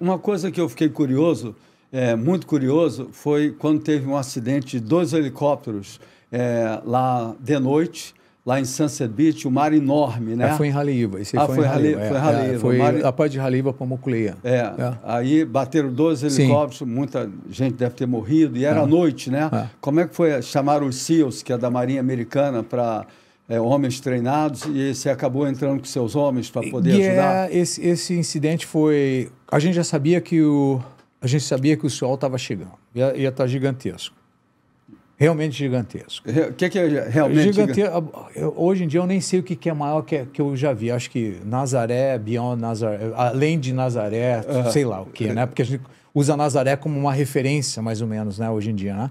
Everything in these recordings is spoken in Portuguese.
Uma coisa que eu fiquei curioso, é, muito curioso, foi quando teve um acidente de dois helicópteros é, lá de noite, lá em Sunset Beach, o um mar enorme, né? É, foi em Haleiwa. Esse ah, foi, foi em Haleiwa. Foi, Haleiwa. É, foi é, mar... a parte de Haleiwa para Moculeia. É, é. Aí bateram dois helicópteros, Sim. muita gente deve ter morrido, e era é. noite, né? É. Como é que foi chamar os SEALs, que é da Marinha Americana, para é, homens treinados e você acabou entrando com seus homens para poder é ajudar? E esse, esse incidente foi. A gente já sabia que o. A gente sabia que o sol estava chegando. Ia estar tá gigantesco. Realmente gigantesco. O que, que, é realmente gigantesco? Gigante... Hoje em dia eu nem sei o que, que é maior que, que eu já vi. Acho que Nazaré, beyond Nazaré, além de Nazaré, sei lá o que, né? Porque a gente usa Nazaré como uma referência, mais ou menos, né? Hoje em dia, né?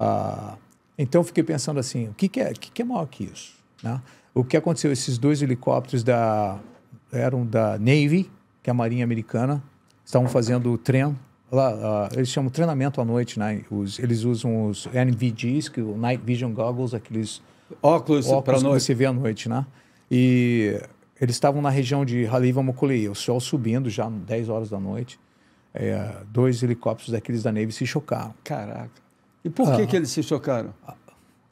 Uh então eu fiquei pensando assim, o que, que, é, o que, que é maior que isso? Né? O que aconteceu? Esses dois helicópteros da, eram da Navy, que é a Marinha Americana, estavam fazendo treino. Lá, uh, eles chamam treinamento à noite, né? Os, eles usam os NVGs, que o Night Vision Goggles, aqueles óculos, óculos que noite. você ver à noite, né? E eles estavam na região de Haliva-Mokulei, o sol subindo já 10 horas da noite. É, dois helicópteros daqueles da Navy se chocaram. Caraca. E por ah, que, que eles se chocaram?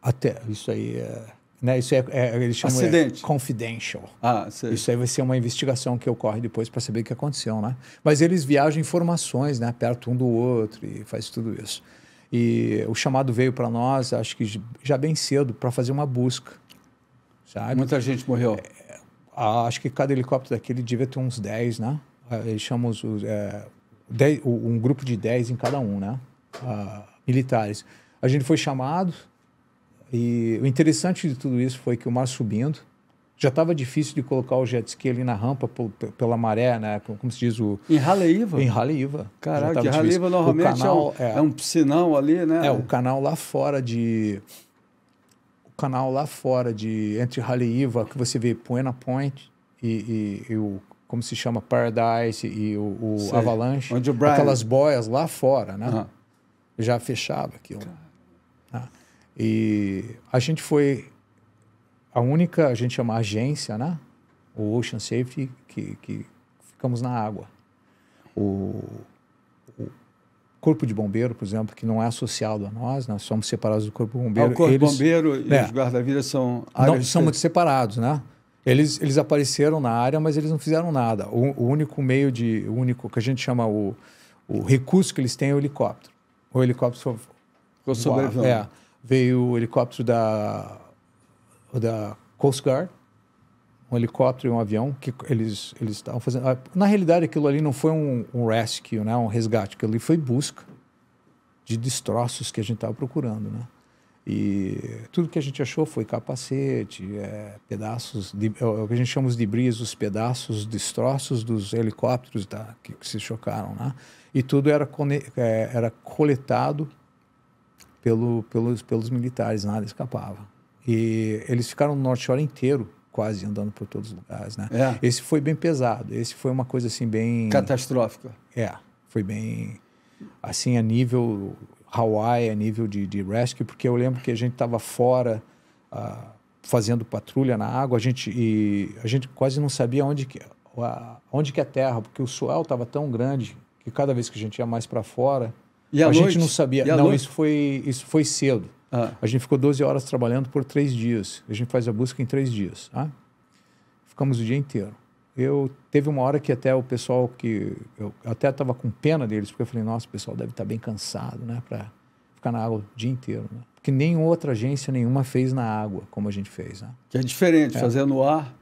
Até, isso aí é. Né, isso é, é eles chamam Acidente. É confidential. Ah, sei. Isso aí vai ser uma investigação que ocorre depois para saber o que aconteceu, né? Mas eles viajam informações, né? Perto um do outro e faz tudo isso. E o chamado veio para nós, acho que já bem cedo, para fazer uma busca. Sabe? Muita gente morreu. É, acho que cada helicóptero daquele devia ter uns 10, né? Eles chamam os, é, um grupo de 10 em cada um, né? militares. A gente foi chamado e o interessante de tudo isso foi que o mar subindo, já estava difícil de colocar o jet ski ali na rampa pela maré, né? Como se diz o. Em Raleiva? Em Raleiva. Caraca, em Raleiva normalmente canal, é, um, é, é, um, piscinão ali, né? É, o canal lá fora de. O canal lá fora de. Entre Raleiva, que você vê Poena Point e, e, e, o. Como se chama? Paradise e o, o Avalanche. Onde o Brian... Aquelas boias lá fora, né? Uhum já fechava aquilo. Tá. Né? E a gente foi a única, a gente chama agência, né? O Ocean Safety, que, que ficamos na água. O, o Corpo de Bombeiro, por exemplo, que não é associado a nós, nós somos separados do Corpo de Bombeiro. Ah, o Corpo eles, Bombeiro e é, os guarda-vidas são... Não, são muito separados, né? Eles, eles apareceram na área, mas eles não fizeram nada. O, o único meio de... O único que a gente chama o, o recurso que eles têm é o helicóptero. O helicóptero ficou sobrevivendo. É, veio o helicóptero da, da Coast Guard, um helicóptero e um avião, que eles eles estavam fazendo. Ah, na realidade, aquilo ali não foi um, um rescue, né? um resgate, aquilo ali foi busca de destroços que a gente estava procurando. Né? E tudo que a gente achou foi capacete, é, pedaços, de, é, o que a gente chama de bris, os pedaços, destroços dos helicópteros da, tá, que, que, se chocaram lá. Né? E tudo era, é, era coletado pelo, pelos, pelos militares, nada escapava. E eles ficaram no Norte Shore inteiro, quase andando por todos os lugares. Né? É. Esse foi bem pesado, esse foi uma coisa assim bem. Catastrófica. É, foi bem. Assim, a nível Hawaii a nível de, de rescue, porque eu lembro que a gente estava fora uh, fazendo patrulha na água, a gente, e a gente quase não sabia onde que, a, onde que é terra, porque o swell estava tão grande que cada vez que a gente ia mais para fora, e a, a gente não sabia. não, noite? isso foi, isso foi cedo. Ah. A gente ficou 12 horas trabalhando por três dias. A gente faz a busca em três dias. Ah, Ficamos o dia inteiro. Eu teve uma hora que até o pessoal que eu até estava com pena deles, porque eu falei, nossa, o pessoal deve estar tá bem cansado, né, para ficar na água o dia inteiro, né? Porque nenhuma outra agência nenhuma fez na água como a gente fez, né? Que é diferente, é. fazer no ar.